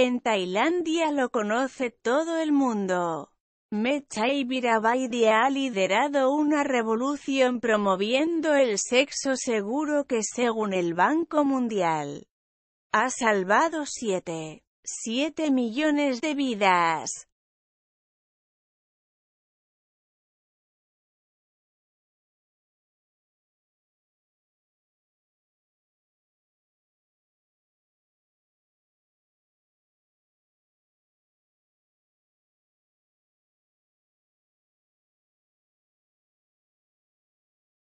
En Tailandia lo conoce todo el mundo. Mechai Virabaidia ha liderado una revolución promoviendo el sexo seguro que según el Banco Mundial ha salvado 7.7 7 millones de vidas.